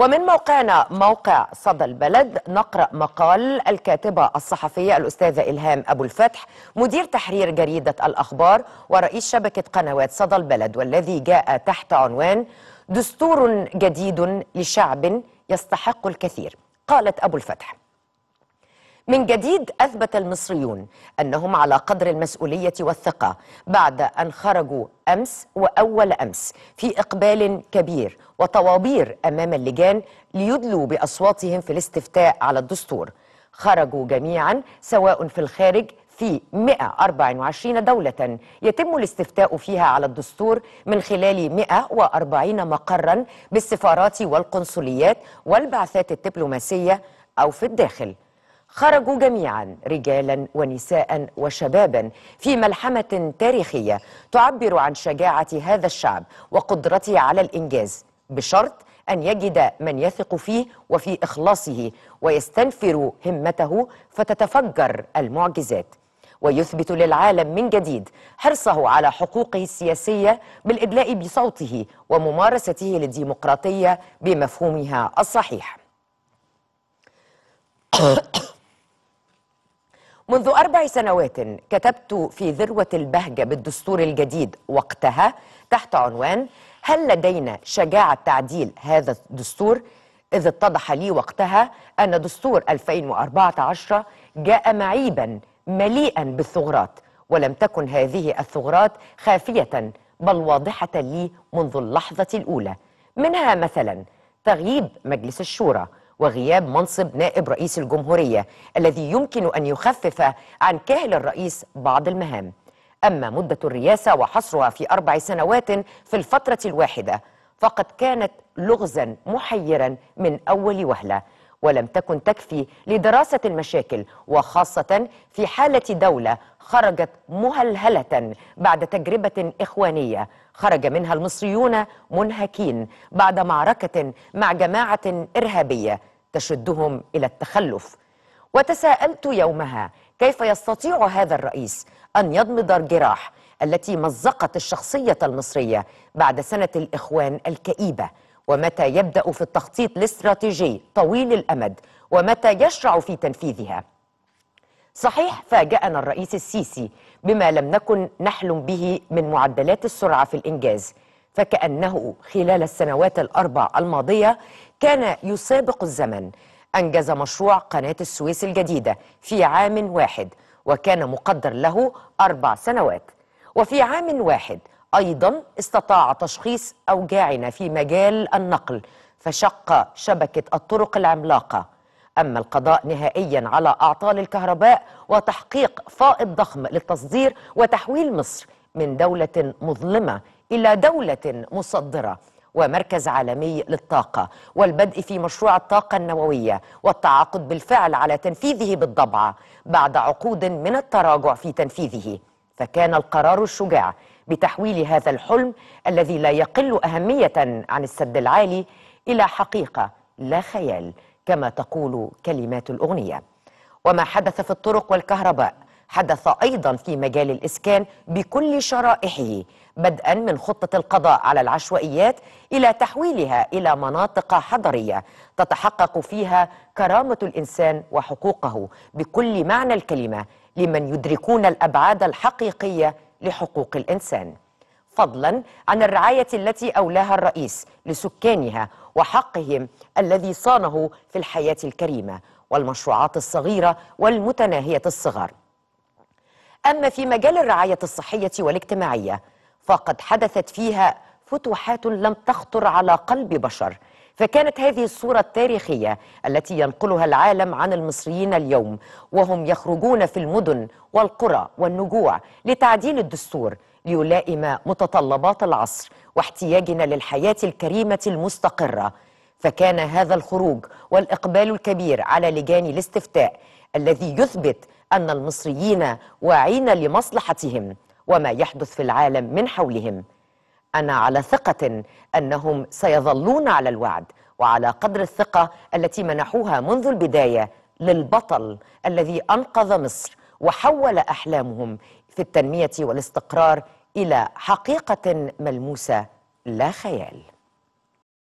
ومن موقعنا موقع صدى البلد نقرأ مقال الكاتبة الصحفية الأستاذة إلهام أبو الفتح مدير تحرير جريدة الأخبار ورئيس شبكة قنوات صدى البلد والذي جاء تحت عنوان دستور جديد لشعب يستحق الكثير قالت أبو الفتح من جديد أثبت المصريون أنهم على قدر المسؤولية والثقة بعد أن خرجوا أمس وأول أمس في إقبال كبير وطوابير أمام اللجان ليدلوا بأصواتهم في الاستفتاء على الدستور خرجوا جميعا سواء في الخارج في 124 دولة يتم الاستفتاء فيها على الدستور من خلال 140 مقرا بالسفارات والقنصليات والبعثات الدبلوماسية أو في الداخل خرجوا جميعا رجالا ونساء وشبابا في ملحمة تاريخية تعبر عن شجاعة هذا الشعب وقدرته على الإنجاز بشرط أن يجد من يثق فيه وفي إخلاصه ويستنفر همته فتتفجر المعجزات ويثبت للعالم من جديد حرصه على حقوقه السياسية بالإدلاء بصوته وممارسته للديمقراطية بمفهومها الصحيح منذ أربع سنوات كتبت في ذروة البهجة بالدستور الجديد وقتها تحت عنوان هل لدينا شجاعة تعديل هذا الدستور؟ إذ اتضح لي وقتها أن دستور 2014 جاء معيبا مليئا بالثغرات ولم تكن هذه الثغرات خافية بل واضحة لي منذ اللحظة الأولى منها مثلا تغييب مجلس الشورى وغياب منصب نائب رئيس الجمهورية الذي يمكن أن يخفف عن كاهل الرئيس بعض المهام أما مدة الرئاسة وحصرها في أربع سنوات في الفترة الواحدة فقد كانت لغزا محيرا من أول وهلة ولم تكن تكفي لدراسة المشاكل وخاصة في حالة دولة خرجت مهلهلة بعد تجربة إخوانية خرج منها المصريون منهكين بعد معركة مع جماعة إرهابية تشدهم إلى التخلف وتساءلت يومها كيف يستطيع هذا الرئيس أن يضمد الجراح التي مزقت الشخصية المصرية بعد سنة الإخوان الكئيبة ومتى يبدأ في التخطيط الاستراتيجي طويل الأمد ومتى يشرع في تنفيذها صحيح فاجأنا الرئيس السيسي بما لم نكن نحلم به من معدلات السرعة في الإنجاز فكأنه خلال السنوات الأربع الماضية كان يسابق الزمن أنجز مشروع قناة السويس الجديدة في عام واحد وكان مقدر له أربع سنوات وفي عام واحد أيضا استطاع تشخيص أوجاعنا في مجال النقل فشق شبكة الطرق العملاقة أما القضاء نهائيا على أعطال الكهرباء وتحقيق فائض ضخم للتصدير وتحويل مصر من دولة مظلمة إلى دولة مصدرة ومركز عالمي للطاقة والبدء في مشروع الطاقة النووية والتعاقد بالفعل على تنفيذه بالضبعة بعد عقود من التراجع في تنفيذه فكان القرار الشجاع بتحويل هذا الحلم الذي لا يقل أهمية عن السد العالي إلى حقيقة لا خيال كما تقول كلمات الأغنية وما حدث في الطرق والكهرباء حدث أيضا في مجال الإسكان بكل شرائحه بدءا من خطة القضاء على العشوائيات إلى تحويلها إلى مناطق حضرية تتحقق فيها كرامة الإنسان وحقوقه بكل معنى الكلمة لمن يدركون الأبعاد الحقيقية لحقوق الإنسان فضلا عن الرعاية التي أولاها الرئيس لسكانها وحقهم الذي صانه في الحياة الكريمة والمشروعات الصغيرة والمتناهية الصغر أما في مجال الرعاية الصحية والاجتماعية فقد حدثت فيها فتوحات لم تخطر على قلب بشر فكانت هذه الصورة التاريخية التي ينقلها العالم عن المصريين اليوم وهم يخرجون في المدن والقرى والنجوع لتعديل الدستور ليلائم متطلبات العصر واحتياجنا للحياة الكريمة المستقرة فكان هذا الخروج والإقبال الكبير على لجان الاستفتاء الذي يثبت أن المصريين واعين لمصلحتهم وما يحدث في العالم من حولهم أنا على ثقة أنهم سيظلون على الوعد وعلى قدر الثقة التي منحوها منذ البداية للبطل الذي أنقذ مصر وحول أحلامهم في التنمية والاستقرار إلى حقيقة ملموسة لا خيال